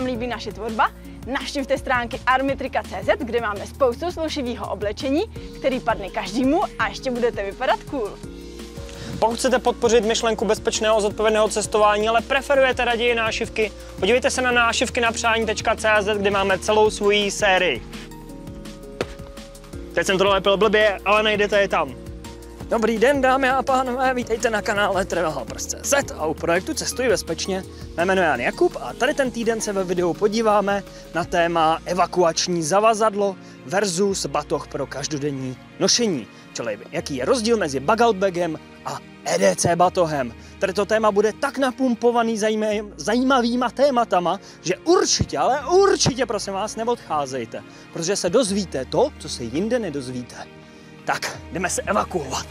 vám líbí naše tvorba, navštivte stránky armitrika.cz, kde máme spoustu slušivého oblečení, který padne každému a ještě budete vypadat cool. Pokud chcete podpořit myšlenku bezpečného a zodpovědného cestování, ale preferujete raději nášivky, podívejte se na nášivky na přání.cz, kde máme celou svoji sérii. Teď jsem to nalepil blbě, ale najdete je tam. Dobrý den, dámy a pánové, vítejte na kanále Z a u projektu Cestuj bezpečně. Mé jméno Jan Jakub a tady ten týden se ve videu podíváme na téma evakuační zavazadlo versus batoh pro každodenní nošení. Čili jaký je rozdíl mezi bagem a EDC batohem. Tady to téma bude tak napumpovaný zajímavýma tématama, že určitě, ale určitě prosím vás neodcházejte, protože se dozvíte to, co se jinde nedozvíte. Tak, jdeme se evakuovat.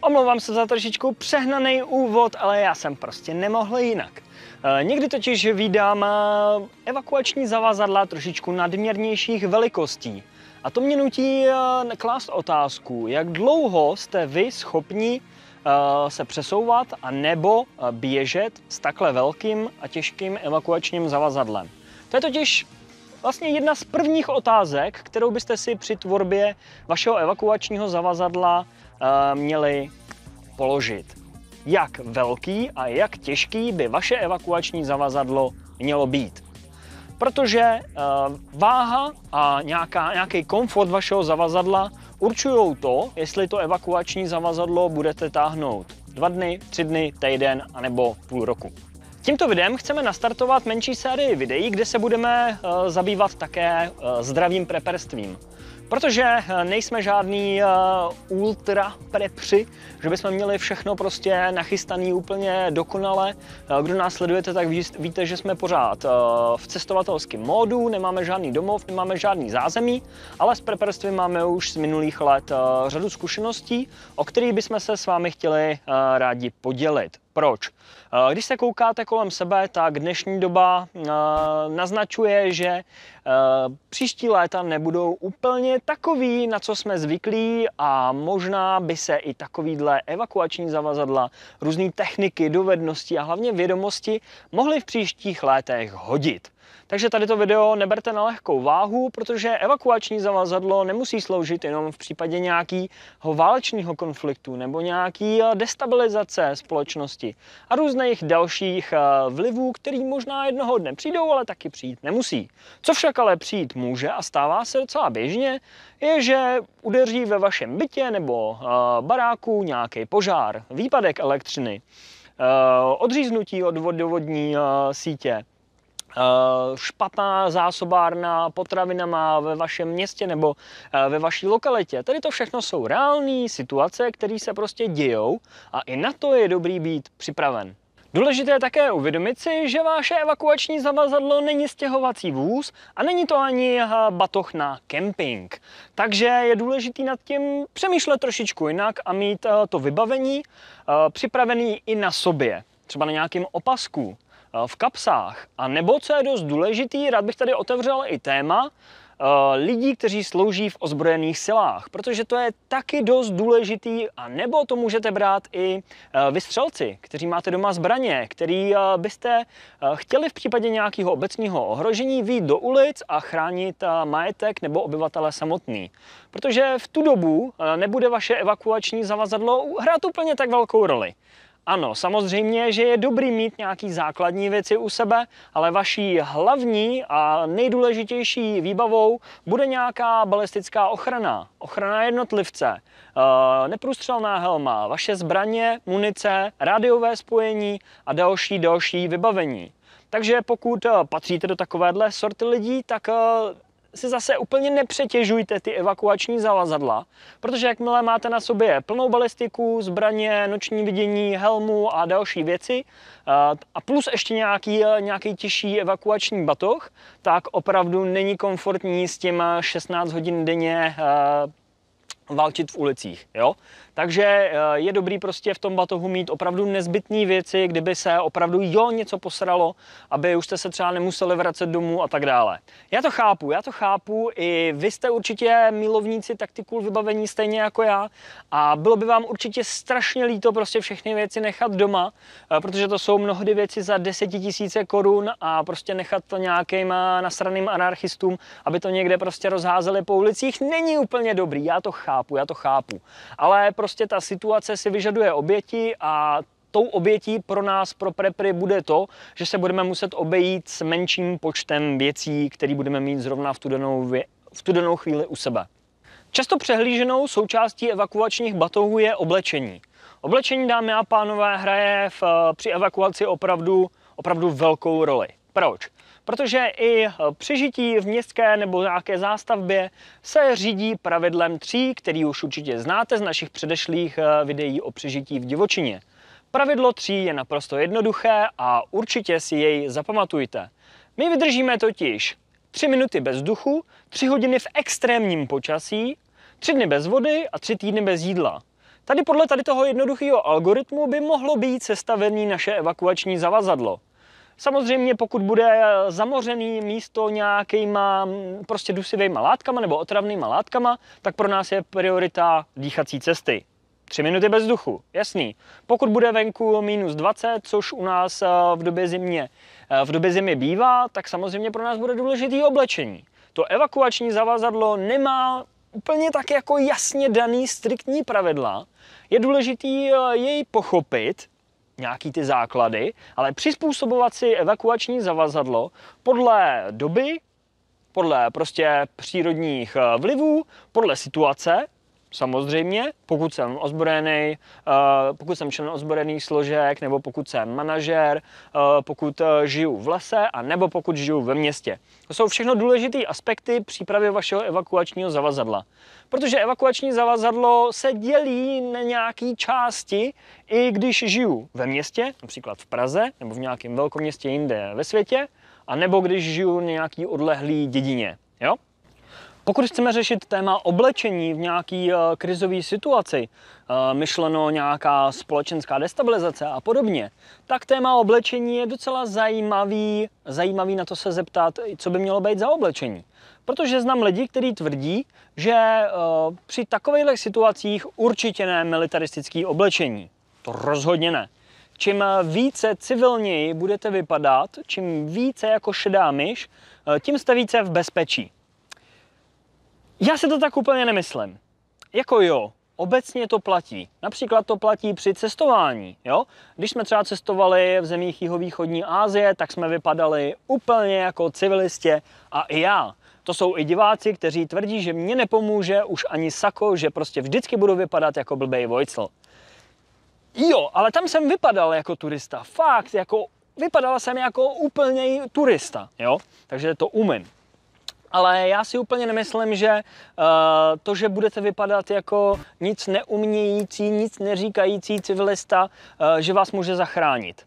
Omlouvám se za trošičku přehnaný úvod, ale já jsem prostě nemohl jinak. E, někdy totiž vydám e, evakuační zavazadla trošičku nadměrnějších velikostí. A to mě nutí e, klást otázku, jak dlouho jste vy schopni e, se přesouvat a nebo běžet s takhle velkým a těžkým evakuačním zavazadlem. To je totiž vlastně jedna z prvních otázek, kterou byste si při tvorbě vašeho evakuačního zavazadla eh, měli položit. Jak velký a jak těžký by vaše evakuační zavazadlo mělo být? Protože eh, váha a nějaká, nějaký komfort vašeho zavazadla určují to, jestli to evakuační zavazadlo budete táhnout dva dny, tři dny, týden anebo půl roku. Tímto videem chceme nastartovat menší sérii videí, kde se budeme eh, zabývat také eh, zdravým preperstvím. Protože eh, nejsme žádný ultra prepři, že bychom měli všechno prostě nachystaný úplně dokonale. Kdo nás sledujete, tak víte, že jsme pořád v cestovatelském módu, nemáme žádný domov, nemáme žádný zázemí, ale s preperstvím máme už z minulých let řadu zkušeností, o kterých bychom se s vámi chtěli rádi podělit. Proč? Eh, když se koukáte kolem sebe, tak dnešní doba eh, naznačuje, že eh, příští léta nebudou úplně takový, na co jsme zvyklí a možná by se i takovýhle evakuační zavazadla, různé techniky, dovednosti a hlavně vědomosti mohly v příštích létech hodit. Takže tady to video neberte na lehkou váhu, protože evakuační zavazadlo nemusí sloužit jenom v případě nějakého válečního konfliktu nebo nějaký eh, destabilizace společnosti a různých dalších eh, vlivů, který možná jednoho dne přijdou, ale taky přijít nemusí. Co však ale přijít může a stává se docela běžně, je, že udeří ve vašem bytě nebo eh, baráku nějaký požár, výpadek elektřiny, odříznutí od vodovodní sítě, Eh, špatná zásobárna potravinama ve vašem městě nebo eh, ve vaší lokalitě. Tady to všechno jsou reální situace, které se prostě dějou a i na to je dobrý být připraven. Důležité je také uvědomit si, že vaše evakuační zavazadlo není stěhovací vůz a není to ani batoh na kemping. Takže je důležité nad tím přemýšlet trošičku jinak a mít eh, to vybavení připravené i na sobě, třeba na nějakém opasku, Eh, v kapsách. A nebo, co je dost důležitý, rád bych tady otevřel i téma eh, lidí, kteří slouží v ozbrojených silách, protože to je taky dost důležitý, a nebo to můžete brát i eh, vystřelci, kteří máte doma zbraně, který byste chtěli v případě nějakého obecního ohrožení výjít do ulic a chránit majetek nebo obyvatele samotný. Protože v tu dobu nebude vaše evakuační zavazadlo hrát úplně tak velkou roli. Ano, samozřejmě, že je dobrý mít nějaký základní věci u sebe, ale vaší hlavní a nejdůležitější výbavou bude nějaká balistická ochrana. Ochrana jednotlivce, eh, neprůstřelná helma, vaše zbraně, munice, rádiové spojení a další, další vybavení. Takže pokud eh, patříte do takovéhle sorty lidí, tak eh, si zase úplně nepřetěžujte ty evakuační zavazadla, protože jakmile máte na sobě plnou balistiku, zbraně, noční vidění, helmu a další věci eh, a plus ještě nějaký, nějaký těžší evakuační batoh, tak opravdu není komfortní s těma 16 hodin denně eh, válčit v ulicích. Jo? Takže eh, je dobrý prostě v tom batohu mít opravdu nezbytné věci, kdyby se opravdu jo něco posralo, aby už jste se třeba nemuseli vracet domů a tak dále. Já to chápu, já to chápu, i vy jste určitě milovníci taktikul vybavení stejně jako já a bylo by vám určitě strašně líto prostě všechny věci nechat doma, eh, protože to jsou mnohdy věci za desetitisíce korun a prostě nechat to nějakým nasraným anarchistům, aby to někde prostě rozházeli po ulicích, není úplně dobrý, já to chápu, já to chápu. Ale prostě prostě ta situace si vyžaduje oběti a tou obětí pro nás, pro prepry, bude to, že se budeme muset obejít s menším počtem věcí, které budeme mít zrovna v tu danou, v tu danou chvíli u sebe. Často přehlíženou součástí evakuačních batohů je oblečení. Oblečení, dámy a pánové, hraje v, při evakuaci opravdu, opravdu velkou roli. Proč? protože i eh, přežití v městské nebo nějaké zástavbě se řídí pravidlem tří, který už určitě znáte z našich předešlých eh, videí o přežití v divočině. Pravidlo tří je naprosto jednoduché a určitě si jej zapamatujte. My vydržíme totiž 3 minuty bez duchu, 3 hodiny v extrémním počasí, 3 dny bez vody a 3 týdny bez jídla. Tady podle tady toho jednoduchého algoritmu by mohlo být sestavený naše evakuační zavazadlo. Samozřejmě pokud bude zamořený místo nějakýma prostě dusivýma látkama nebo otravnýma látkama, tak pro nás je priorita dýchací cesty. Tři minuty bez vzduchu, jasný. Pokud bude venku minus 20, což u nás eh, v době zimě, eh, v době zimy bývá, tak samozřejmě pro nás bude důležitý oblečení. To evakuační zavazadlo nemá úplně tak jako jasně daný striktní pravidla. Je důležitý eh, jej pochopit, nějaký ty základy, ale přizpůsobovat si evakuační zavazadlo podle doby, podle prostě přírodních eh, vlivů, podle situace Samozřejmě, pokud jsem ozbrojený, eh, pokud jsem člen ozbrojených složek, nebo pokud jsem manažer, eh, pokud eh, žiju v lese, a nebo pokud žiju ve městě. To jsou všechno důležité aspekty přípravy vašeho evakuačního zavazadla. Protože evakuační zavazadlo se dělí na nějaké části, i když žiju ve městě, například v Praze, nebo v nějakém velkoměstě jinde ve světě, a nebo když žiju na nějaký odlehlý dědině. Jo? Pokud chceme řešit téma oblečení v nějaký eh, krizové situaci, eh, myšleno nějaká společenská destabilizace a podobně, tak téma oblečení je docela zajímavý, zajímavý na to se zeptat, co by mělo být za oblečení. Protože znám lidi, kteří tvrdí, že eh, při takových situacích určitě ne militaristické oblečení. To rozhodně ne. Čím více civilněji budete vypadat, čím více jako šedá myš, tím jste více v bezpečí. Já si to tak úplně nemyslím. Jako jo, obecně to platí. Například to platí při cestování. Jo? Když jsme třeba cestovali v zemích jihovýchodní Asie, tak jsme vypadali úplně jako civilistě a i já. To jsou i diváci, kteří tvrdí, že mě nepomůže už ani sako, že prostě vždycky budu vypadat jako blbej Vojcl. Jo, ale tam jsem vypadal jako turista. Fakt, jako vypadala jsem jako úplně turista, jo? Takže to umím. Ale já si úplně nemyslím, že uh, to, že budete vypadat jako nic neumějící, nic neříkající civilista, uh, že vás může zachránit.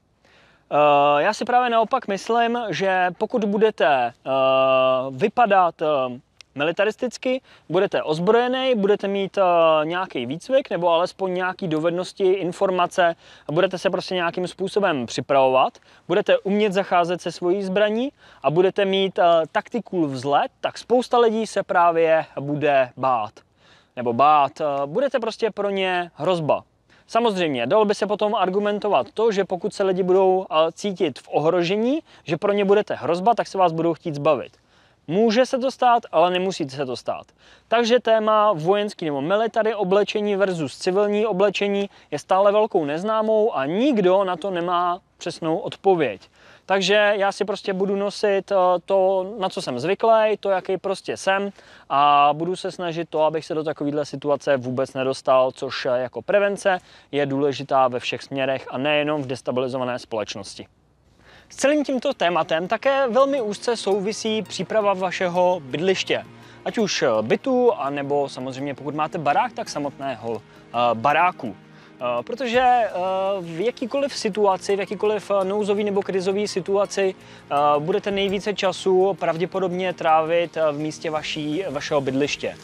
Uh, já si právě naopak myslím, že pokud budete uh, vypadat uh, militaristicky, budete ozbrojený, budete mít uh, nějaký výcvik nebo alespoň nějaké dovednosti, informace a budete se prostě nějakým způsobem připravovat, budete umět zacházet se svojí zbraní a budete mít uh, eh, taktikul vzhled, tak spousta lidí se právě bude bát. Nebo bát, uh, budete prostě pro ně hrozba. Samozřejmě, dalo by se potom argumentovat to, že pokud se lidi budou cítit v ohrožení, že pro ně budete hrozba, tak se vás budou chtít zbavit. Může se to stát, ale nemusí se to stát. Takže téma vojenský nebo military oblečení versus civilní oblečení je stále velkou neznámou a nikdo na to nemá přesnou odpověď. Takže já si prostě budu nosit eh, to, na co jsem zvyklý, to, jaký prostě jsem a budu se snažit to, abych se do takovéhle situace vůbec nedostal, což eh, jako prevence je důležitá ve všech směrech a nejenom v destabilizované společnosti. S celým tímto tématem také velmi úzce souvisí příprava vašeho bydliště. Ať už eh, bytu, anebo samozřejmě pokud máte barák, tak samotného eh, baráku. Eh, protože v jakýkoliv situaci, v jakýkoliv nouzový nebo krizový situaci budete nejvíce času pravděpodobně trávit v místě vaší, vašeho bydliště.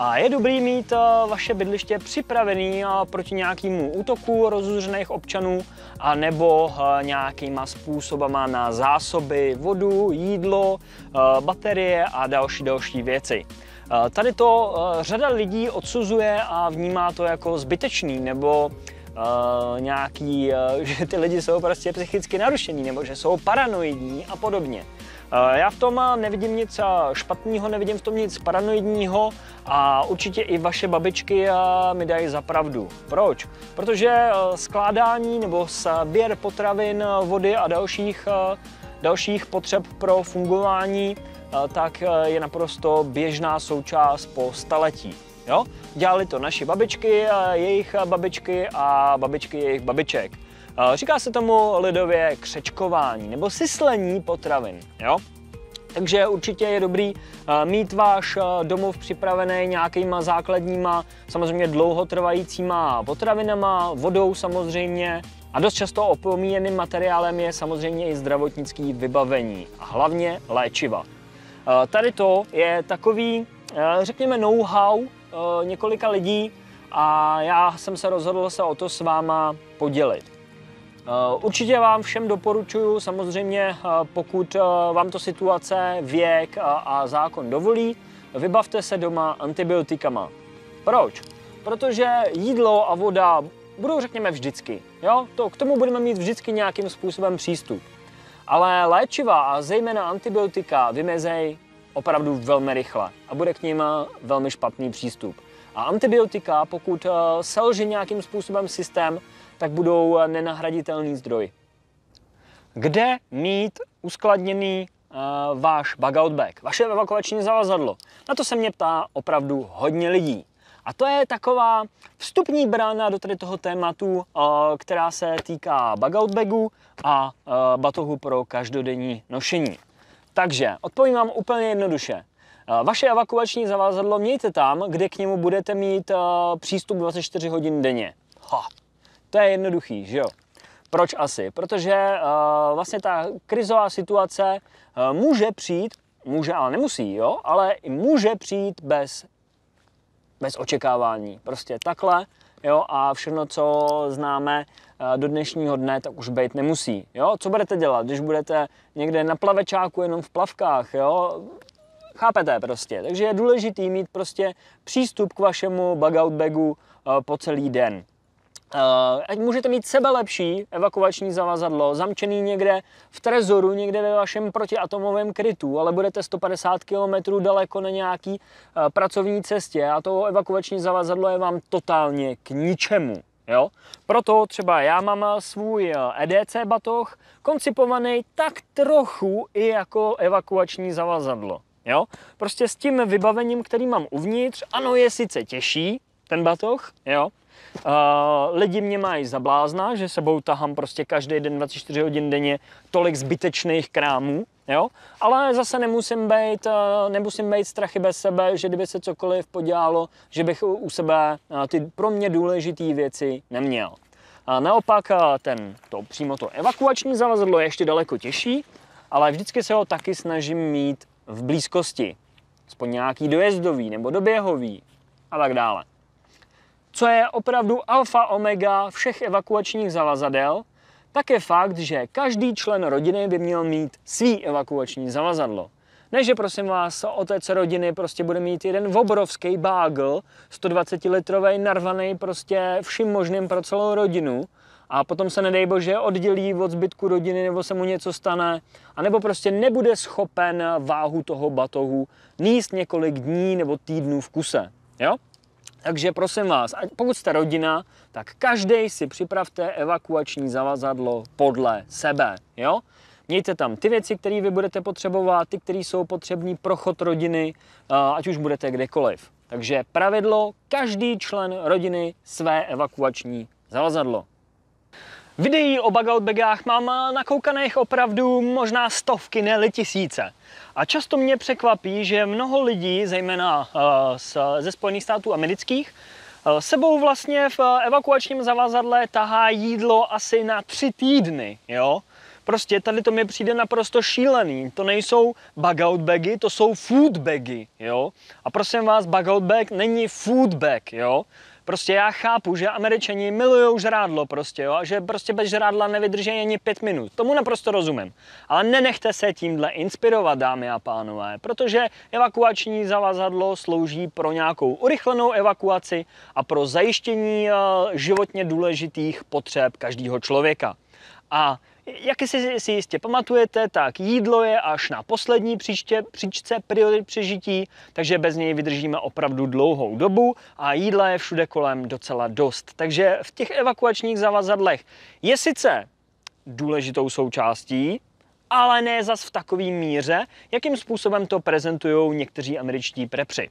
A je dobrý mít eh, vaše bydliště připravený eh, proti nějakému útoku rozuřených občanů a nebo eh, nějakýma způsobama na zásoby, vodu, jídlo, baterie a další další věci. Tady to řada lidí odsuzuje a vnímá to jako zbytečný nebo Uh, nějaký, uh, že ty lidi jsou prostě psychicky narušení nebo že jsou paranoidní a podobně. Eh, já v tom nevidím nic špatného, nevidím v tom nic paranoidního a určitě i vaše babičky mi dají za pravdu. Proč? Protože eh, skládání nebo sběr potravin, vody a dalších, eh, dalších potřeb pro fungování tak je naprosto běžná součást po staletí. Jo? Dělali to naši babičky, jejich babičky a babičky jejich babiček. Říká se tomu lidově křečkování nebo syslení potravin. Jo? Takže určitě je dobrý mít váš domov připravený nějakýma základníma, samozřejmě dlouhotrvajícíma potravinama, vodou samozřejmě. A dost často opomíjeným materiálem je samozřejmě i zdravotnické vybavení a hlavně léčiva. Tady to je takový, řekněme, know-how několika lidí a já jsem se rozhodl se o to s váma podělit. Eh, určitě vám všem doporučuji, samozřejmě eh, pokud eh, vám to situace, věk a zákon dovolí, vybavte se doma antibiotikama. Proč? Protože jídlo a voda budou, řekněme, vždycky. Jo? To, k tomu budeme mít vždycky nějakým způsobem přístup. Ale léčiva a zejména antibiotika vymezej opravdu velmi rychle a bude k ním velmi špatný přístup. A antibiotika, pokud selže nějakým způsobem systém, tak budou eh, nenahraditelný zdroj. Kde mít uskladněný uh, váš out bag, vaše evakuační zavazadlo? Na to se mě ptá opravdu hodně lidí. A to je taková vstupní brána do tady toho tématu, eh, která se týká bag-out bagu a batohu pro každodenní nošení. Takže odpovím vám úplně jednoduše. Vaše evakuační zavazadlo mějte tam, kde k němu budete mít přístup 24 hodin denně. Ha, to je jednoduchý, že jo? Proč asi? Protože uh, vlastně ta krizová situace uh, může přijít, může, ale nemusí, jo, ale může přijít bez, bez očekávání. Prostě takhle, jo, a všechno, co známe uh, do dnešního dne, tak už být nemusí, jo. Co budete dělat, když budete někde na plavečáku jenom v plavkách, jo, chápete prostě. Takže je důležitý mít prostě přístup k vašemu bug out bagu uh, po celý den. Uh, ať můžete mít sebe lepší evakuační zavazadlo, zamčený někde v trezoru, někde ve vašem protiatomovém krytu, ale budete 150 km daleko na nějaký uh, pracovní cestě a to evakuační zavazadlo je vám totálně k ničemu. Jo? Proto třeba já mám eh, svůj EDC e batoh koncipovaný tak trochu i jako evakuační zavazadlo. Jo? Prostě s tím vybavením, který mám uvnitř, ano, je sice těžší, ten batoh, jo, Uh, lidi mě mají za blázna, že sebou tahám prostě každý den 24 hodin denně tolik zbytečných krámů, jo? Ale zase nemusím být, uh, eh, nemusím být strachy bez sebe, že kdyby se cokoliv podělalo, že bych u sebe uh, ty pro mě důležité věci neměl. A naopak ten, to, přímo to evakuační zavazadlo je ještě daleko těžší, ale vždycky se ho taky snažím mít v blízkosti. Aspoň nějaký dojezdový nebo doběhový a tak dále co je opravdu alfa omega všech evakuačních zavazadel, tak je fakt, že každý člen rodiny by měl mít svý evakuační zavazadlo. Ne, že prosím vás, otec rodiny prostě bude mít jeden obrovský bágl, 120 litrový, narvaný prostě vším možným pro celou rodinu a potom se nedej bože oddělí od zbytku rodiny nebo se mu něco stane, anebo prostě nebude schopen váhu toho batohu níst několik dní nebo týdnů v kuse. Jo? Takže prosím vás, pokud jste rodina, tak každý si připravte evakuační zavazadlo podle sebe. Jo? Mějte tam ty věci, které vy budete potřebovat, ty, které jsou potřební pro chod rodiny, eh, ať už budete kdekoliv. Takže pravidlo, každý člen rodiny své evakuační zavazadlo. Videí o bagách mám nakoukaných opravdu možná stovky, ne tisíce. A často mě překvapí, že mnoho lidí, zejména eh, ze Spojených států amerických, eh, sebou vlastně v evakuačním zavazadle tahá jídlo asi na tři týdny, jo? Prostě tady to mi přijde naprosto šílený. To nejsou bug-out bagy, to jsou food bagy, jo? A prosím vás, bug-out bag není food bag, jo? Prostě já chápu, že američani milují žrádlo prostě, jo, a že prostě bez žrádla nevydrží ani pět minut. Tomu naprosto rozumím. Ale nenechte se tímhle inspirovat, dámy a pánové, protože evakuační zavazadlo slouží pro nějakou urychlenou evakuaci a pro zajištění eh, životně důležitých potřeb každého člověka. A jak si, si jistě pamatujete, tak jídlo je až na poslední příčce příčce priorit přežití, takže bez něj vydržíme opravdu dlouhou dobu a jídla je všude kolem docela dost. Takže v těch evakuačních zavazadlech je sice důležitou součástí, ale ne zas v takovým míře, jakým způsobem to prezentují někteří američtí prepři.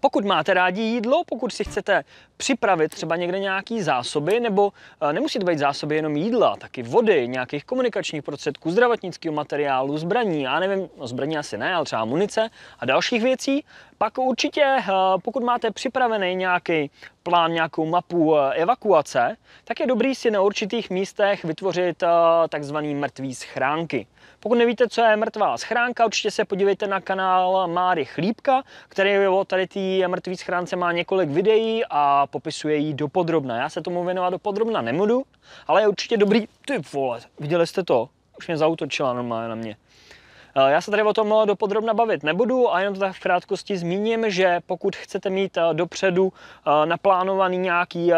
Pokud máte rádi jídlo, pokud si chcete připravit třeba někde nějaký zásoby, nebo eh, nemusí to být zásoby jenom jídla, taky vody, nějakých komunikačních prostředků, zdravotnického materiálu, zbraní, já nevím, no zbraní asi ne, ale třeba munice a dalších věcí, pak určitě, eh, pokud máte připravený nějaký plán, nějakou mapu eh, evakuace, tak je dobrý si na určitých místech vytvořit eh, takzvaný mrtvý schránky. Pokud nevíte, co je mrtvá schránka, určitě se podívejte na kanál Máry Chlípka, který o tady té mrtvý schránce má několik videí a popisuje ji dopodrobna. Já se tomu věnovat dopodrobna nemůžu, ale je určitě dobrý. Ty vole, viděli jste to? Už mě zautočila normálně na mě. Eh, já se tady o tom eh, dopodrobna bavit nebudu a jenom to tak v krátkosti zmíním, že pokud chcete mít eh, dopředu naplánovaný nějaký,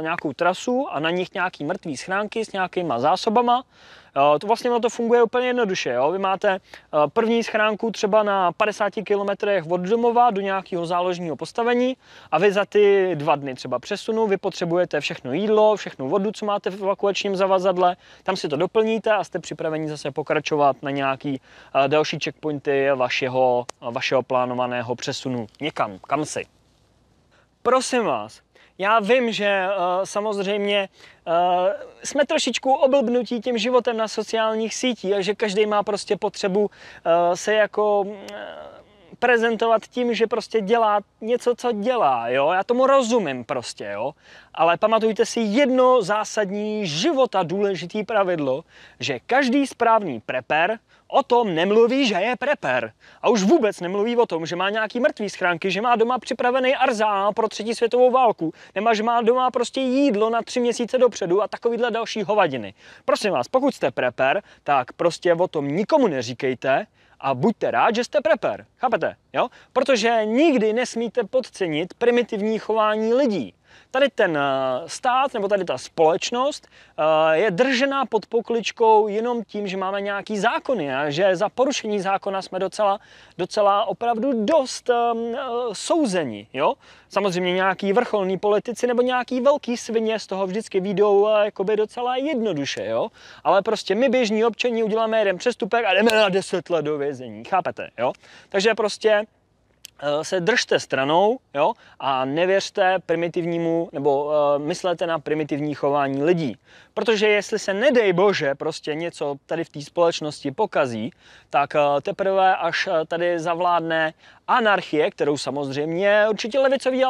nějakou trasu a na nich nějaký mrtvý schránky s nějakýma zásobama, Eh, to vlastně na to funguje úplně jednoduše. Jo? Vy máte eh, první schránku třeba na 50 km od domova do nějakého záložního postavení a vy za ty dva dny třeba přesunu, vy potřebujete všechno jídlo, všechnu vodu, co máte v evakuačním zavazadle, tam si to doplníte a jste připraveni zase pokračovat na nějaký eh, další checkpointy vašeho, vašeho plánovaného přesunu někam, kam si. Prosím vás, já vím, že uh, samozřejmě uh, jsme trošičku oblbnutí tím životem na sociálních sítích a že každý má prostě potřebu uh, se jako uh, prezentovat tím, že prostě dělá něco, co dělá, jo. Já tomu rozumím prostě, jo. Ale pamatujte si jedno zásadní života důležitý pravidlo, že každý správný preper o tom nemluví, že je preper. A už vůbec nemluví o tom, že má nějaký mrtvý schránky, že má doma připravený arzá pro třetí světovou válku, nebo že má doma prostě jídlo na tři měsíce dopředu a takovýhle další hovadiny. Prosím vás, pokud jste preper, tak prostě o tom nikomu neříkejte, a buďte rád, že jste preper. Chápete? Jo? Protože nikdy nesmíte podcenit primitivní chování lidí tady ten eh, stát nebo tady ta společnost eh, je držená pod pokličkou jenom tím, že máme nějaký zákony a že za porušení zákona jsme docela, docela opravdu dost um, souzeni. Jo? Samozřejmě nějaký vrcholní politici nebo nějaký velký svině z toho vždycky výjdou jakoby docela jednoduše. Jo? Ale prostě my běžní občani uděláme jeden přestupek a jdeme na deset let do vězení. Chápete? Jo? Takže prostě Eh, se držte stranou jo, a nevěřte primitivnímu, nebo uh, myslete na primitivní chování lidí. Protože jestli se nedej bože prostě něco tady v té společnosti pokazí, tak uh, teprve až uh, tady zavládne anarchie, kterou samozřejmě určitě levicoví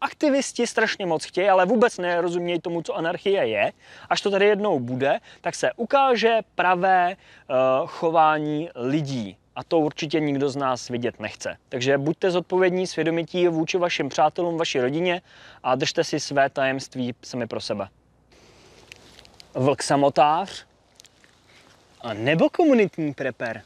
aktivisti strašně moc chtějí, ale vůbec nerozumějí tomu, co anarchie je. Až to tady jednou bude, tak se ukáže pravé uh, chování lidí a to určitě nikdo z nás vidět nechce. Takže buďte zodpovědní, svědomití vůči vašim přátelům, vaší rodině a držte si své tajemství sami pro sebe. Vlk samotář a nebo komunitní preper?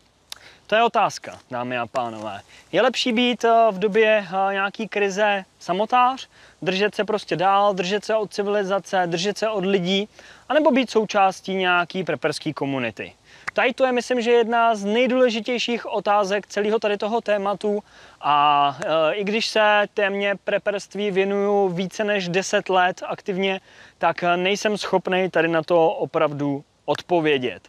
To je otázka, dámy a pánové. Je lepší být eh, v době eh, nějaký krize samotář, držet se prostě dál, držet se od civilizace, držet se od lidí, anebo být součástí nějaký preperský komunity. Tady to je, myslím, že jedna z nejdůležitějších otázek celého tady toho tématu a e, i když se témě preperství věnuju více než 10 let aktivně, tak nejsem schopný tady na to opravdu odpovědět.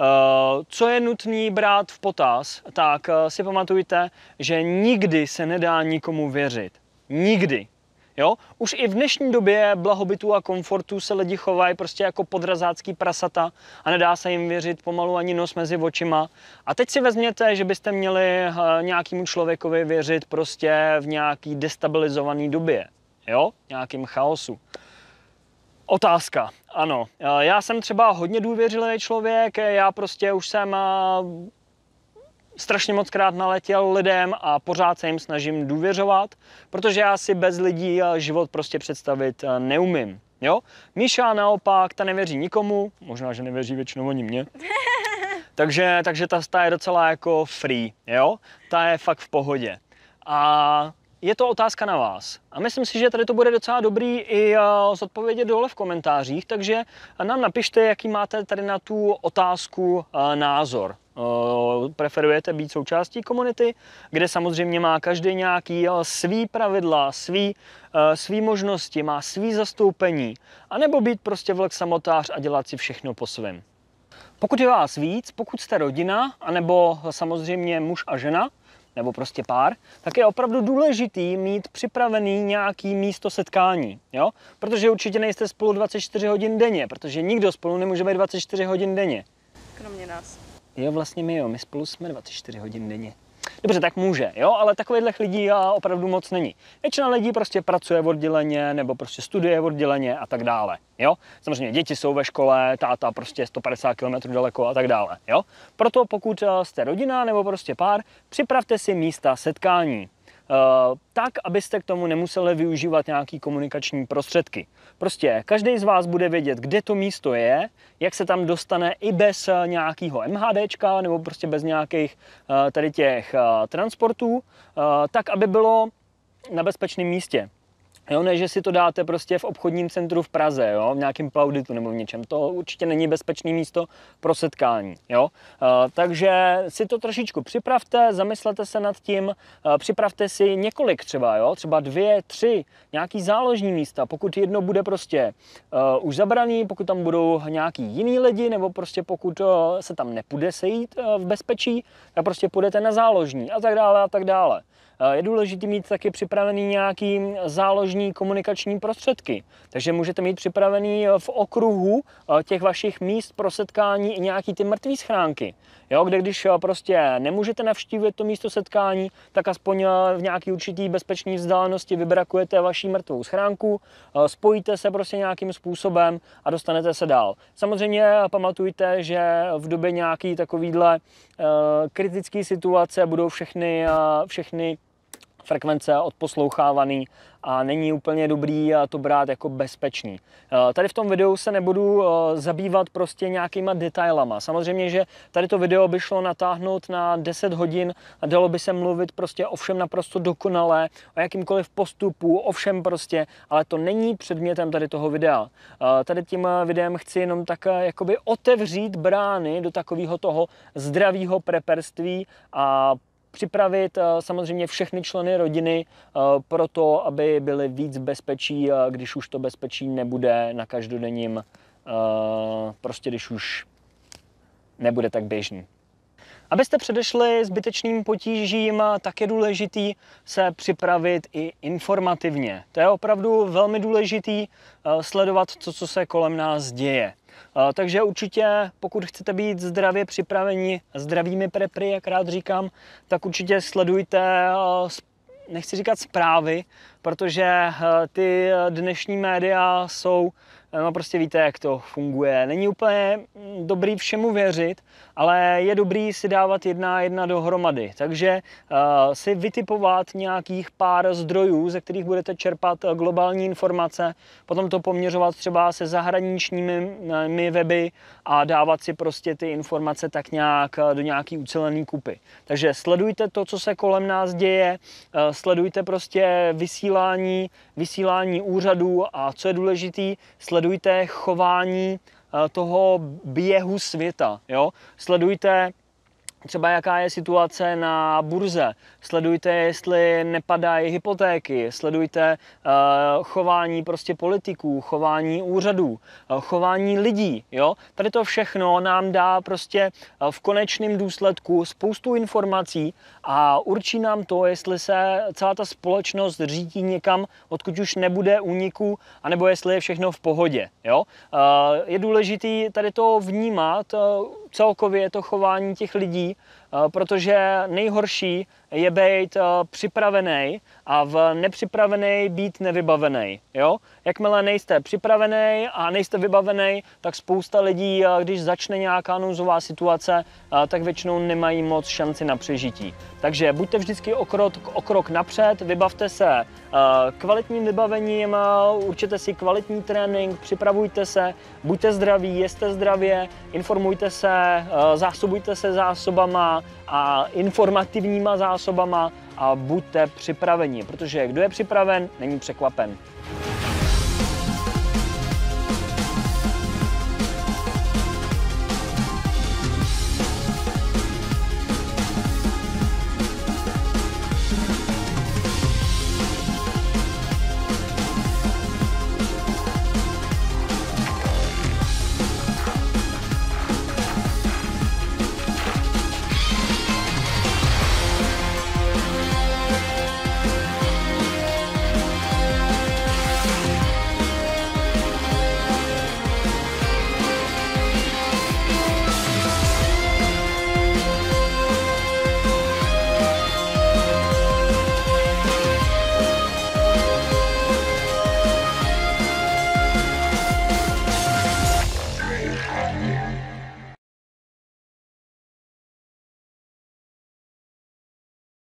Eh, co je nutné brát v potaz, tak eh, si pamatujte, že nikdy se nedá nikomu věřit. Nikdy. Jo? Už i v dnešní době blahobytu a komfortu se lidi chovají prostě jako podrazácký prasata a nedá se jim věřit pomalu ani nos mezi očima. A teď si vezměte, že byste měli eh, nějakému člověkovi věřit prostě v nějaký destabilizované době, jo? nějakým chaosu. Otázka, ano. Eh, já jsem třeba hodně důvěřilý člověk, eh, já prostě už jsem eh, strašně moc krát naletěl lidem a pořád se jim snažím důvěřovat, protože já si bez lidí život prostě představit neumím. Jo? Míša naopak, ta nevěří nikomu, možná, že nevěří většinou oni mě. Takže, takže ta, ta je docela jako free, jo? Ta je fakt v pohodě. A je to otázka na vás. A myslím si, že tady to bude docela dobrý i eh, zodpovědět dole v komentářích, takže eh, nám napište, jaký máte tady na tu otázku eh, názor. Preferujete být součástí komunity, kde samozřejmě má každý nějaký svý pravidla, svý, svý možnosti, má svý zastoupení, anebo být prostě vlk samotář a dělat si všechno po svém. Pokud je vás víc, pokud jste rodina, anebo samozřejmě muž a žena, nebo prostě pár, tak je opravdu důležitý mít připravený nějaký místo setkání, jo? Protože určitě nejste spolu 24 hodin denně, protože nikdo spolu nemůže být 24 hodin denně. Kromě nás. Jo, vlastně my jo, my spolu jsme 24 hodin denně. Dobře, tak může, jo, ale takových lidí já opravdu moc není. Většina lidí prostě pracuje v odděleně nebo prostě studuje v odděleně a tak dále, jo. Samozřejmě děti jsou ve škole, táta prostě 150 km daleko a tak dále, jo. Proto pokud eh, jste rodina nebo prostě pár, připravte si místa setkání. Eh, tak, abyste k tomu nemuseli využívat nějaký komunikační prostředky. Prostě každý z vás bude vědět, kde to místo je, jak se tam dostane i bez eh, nějakého MHDčka nebo prostě bez nějakých eh, tady těch transportů, tak, aby bylo na bezpečném místě. Jo, ne, že si to dáte prostě v obchodním centru v Praze, jo, v nějakém plauditu nebo v něčem. To určitě není bezpečné místo pro setkání. Jo. E, takže si to trošičku připravte, zamyslete se nad tím, e, připravte si několik třeba, jo, třeba dvě, tři, nějaký záložní místa, pokud jedno bude prostě e, už zabraný, pokud tam budou nějaký jiný lidi, nebo prostě pokud e, se tam nepůjde sejít e, v bezpečí, tak prostě půjdete na záložní a tak dále a tak dále. Eh, je důležité mít taky připravený nějaký hm, záložní komunikační prostředky. Takže můžete mít připravený eh, v okruhu eh, těch vašich míst pro setkání i nějaký ty mrtvý schránky. Jo, kde když prostě nemůžete navštívit to místo setkání, tak aspoň v nějaký určitý bezpečný vzdálenosti vybrakujete vaší mrtvou schránku, spojíte se prostě nějakým způsobem a dostanete se dál. Samozřejmě pamatujte, že v době nějaký takovýhle kritické situace budou všechny, všechny frekvence odposlouchávaný a není úplně dobrý to brát jako bezpečný. Eh, tady v tom videu se nebudu eh, zabývat prostě nějakýma detailama. Samozřejmě, že tady to video by šlo natáhnout na 10 hodin a dalo by se mluvit prostě o všem naprosto dokonale, o jakýmkoliv postupu, o všem prostě, ale to není předmětem tady toho videa. Eh, tady tím videem chci jenom tak jakoby otevřít brány do takového toho zdravého preperství a připravit eh, samozřejmě všechny členy rodiny eh, pro to, aby byli víc bezpečí, eh, když už to bezpečí nebude na každodenním, prostě když už nebude tak běžný. Abyste předešli zbytečným potížím, tak je důležitý se připravit i informativně. To je opravdu velmi důležitý sledovat to, co se kolem nás děje. Eh, takže určitě, pokud chcete být zdravě připraveni zdravými prepry, jak rád říkám, tak určitě sledujte eh, nechci říkat zprávy, protože eh, ty dnešní média jsou No prostě víte, jak to funguje. Není úplně dobrý všemu věřit, ale je dobrý si dávat jedna jedna dohromady. Takže uh, si vytipovat nějakých pár zdrojů, ze kterých budete čerpat eh, globální informace, potom to poměřovat třeba se zahraničními eh, weby a dávat si prostě ty informace tak nějak do nějaký ucelený kupy. Takže sledujte to, co se kolem nás děje, uh, sledujte prostě vysílání, vysílání úřadů a co je důležitý, sledujte sledujte chování eh, toho běhu světa. Jo? Sledujte třeba jaká je situace na burze, sledujte, jestli nepadají hypotéky, sledujte eh, chování prostě politiků, chování úřadů, eh, chování lidí, jo. Tady to všechno nám dá prostě eh, v konečném důsledku spoustu informací a určí nám to, jestli se celá ta společnost řídí někam, odkud už nebude úniku, anebo jestli je všechno v pohodě, jo. je důležité tady to vnímat, celkově je to chování těch lidí, eh, protože nejhorší je být eh, připravený a v nepřipravený být nevybavený. Jo? Jakmile nejste připravený a nejste vybavený, tak spousta lidí, eh, když začne nějaká nouzová situace, eh, tak většinou nemají moc šanci na přežití. Takže buďte vždycky o krok, o krok napřed, vybavte se kvalitním vybavením, uh, určete si kvalitní trénink, připravujte se, buďte zdraví, jeste zdravě, informujte se, zásobujte se zásobama, a informativníma zásobama a buďte připraveni, protože kdo je připraven, není překvapen.